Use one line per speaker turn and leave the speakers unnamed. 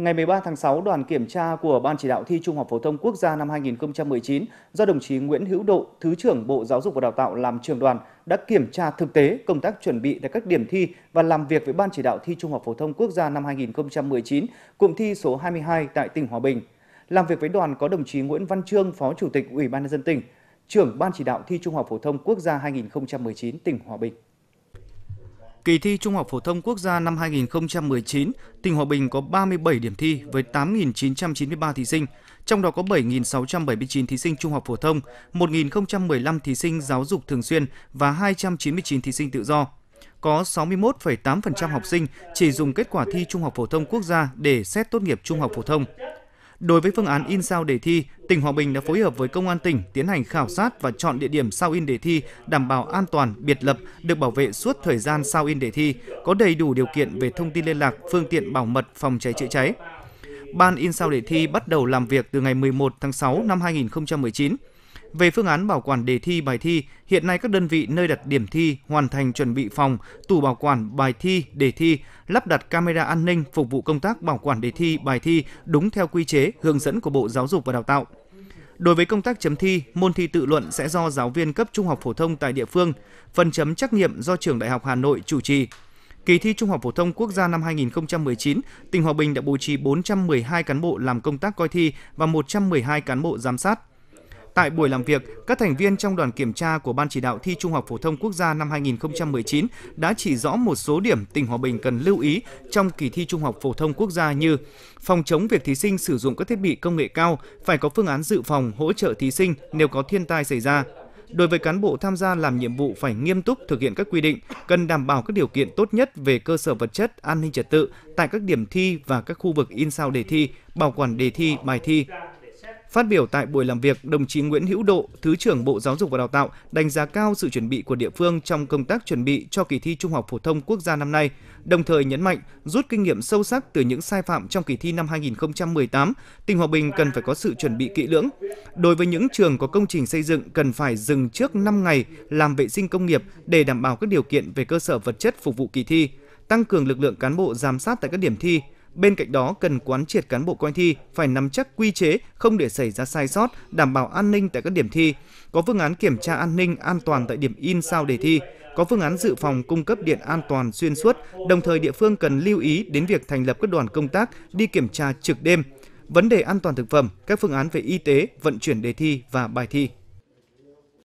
Ngày 13 tháng 6, đoàn kiểm tra của Ban chỉ đạo thi Trung học phổ thông quốc gia năm 2019 do đồng chí Nguyễn Hữu Độ, Thứ trưởng Bộ Giáo dục và Đào tạo làm trưởng đoàn đã kiểm tra thực tế công tác chuẩn bị tại các điểm thi và làm việc với Ban chỉ đạo thi Trung học phổ thông quốc gia năm 2019, cụm thi số 22 tại tỉnh Hòa Bình. Làm việc với đoàn có đồng chí Nguyễn Văn Trương, Phó Chủ tịch Ủy ban nhân dân tỉnh, trưởng Ban chỉ đạo thi Trung học phổ thông quốc gia 2019 tỉnh Hòa Bình. Kỳ thi Trung học phổ thông quốc gia năm 2019, tỉnh Hòa Bình có 37 điểm thi với 8.993 thí sinh, trong đó có 7.679 thí sinh trung học phổ thông, 1.015 thí sinh giáo dục thường xuyên và 299 thí sinh tự do. Có 61,8% học sinh chỉ dùng kết quả thi Trung học phổ thông quốc gia để xét tốt nghiệp trung học phổ thông. Đối với phương án in sao đề thi, tỉnh Hòa Bình đã phối hợp với công an tỉnh tiến hành khảo sát và chọn địa điểm sao in đề thi đảm bảo an toàn, biệt lập, được bảo vệ suốt thời gian sao in đề thi, có đầy đủ điều kiện về thông tin liên lạc, phương tiện bảo mật, phòng cháy chữa cháy. Ban in sao đề thi bắt đầu làm việc từ ngày 11 tháng 6 năm 2019. Về phương án bảo quản đề thi bài thi, hiện nay các đơn vị nơi đặt điểm thi hoàn thành chuẩn bị phòng, tủ bảo quản bài thi, đề thi, lắp đặt camera an ninh phục vụ công tác bảo quản đề thi, bài thi đúng theo quy chế, hướng dẫn của Bộ Giáo dục và Đào tạo. Đối với công tác chấm thi, môn thi tự luận sẽ do giáo viên cấp trung học phổ thông tại địa phương, phần chấm trắc nghiệm do trường Đại học Hà Nội chủ trì. Kỳ thi Trung học phổ thông quốc gia năm 2019, tỉnh Hòa Bình đã bố trí 412 cán bộ làm công tác coi thi và 112 cán bộ giám sát. Tại buổi làm việc, các thành viên trong đoàn kiểm tra của Ban chỉ đạo thi Trung học phổ thông quốc gia năm 2019 đã chỉ rõ một số điểm tỉnh Hòa Bình cần lưu ý trong kỳ thi Trung học phổ thông quốc gia như phòng chống việc thí sinh sử dụng các thiết bị công nghệ cao, phải có phương án dự phòng hỗ trợ thí sinh nếu có thiên tai xảy ra. Đối với cán bộ tham gia làm nhiệm vụ phải nghiêm túc thực hiện các quy định, cần đảm bảo các điều kiện tốt nhất về cơ sở vật chất, an ninh trật tự tại các điểm thi và các khu vực in sao đề thi, bảo quản đề thi, bài thi, Phát biểu tại buổi làm việc, đồng chí Nguyễn Hữu Độ, Thứ trưởng Bộ Giáo dục và Đào tạo đánh giá cao sự chuẩn bị của địa phương trong công tác chuẩn bị cho kỳ thi Trung học phổ thông quốc gia năm nay, đồng thời nhấn mạnh rút kinh nghiệm sâu sắc từ những sai phạm trong kỳ thi năm 2018, tỉnh Hòa Bình cần phải có sự chuẩn bị kỹ lưỡng. Đối với những trường có công trình xây dựng cần phải dừng trước 5 ngày làm vệ sinh công nghiệp để đảm bảo các điều kiện về cơ sở vật chất phục vụ kỳ thi, tăng cường lực lượng cán bộ giám sát tại các điểm thi, Bên cạnh đó, cần quán triệt cán bộ coi thi phải nắm chắc quy chế, không để xảy ra sai sót, đảm bảo an ninh tại các điểm thi, có phương án kiểm tra an ninh an toàn tại điểm in sao đề thi, có phương án dự phòng cung cấp điện an toàn xuyên suốt, đồng thời địa phương cần lưu ý đến việc thành lập các đoàn công tác đi kiểm tra trực đêm, vấn đề an toàn thực phẩm, các phương án về y tế, vận chuyển đề thi và bài thi.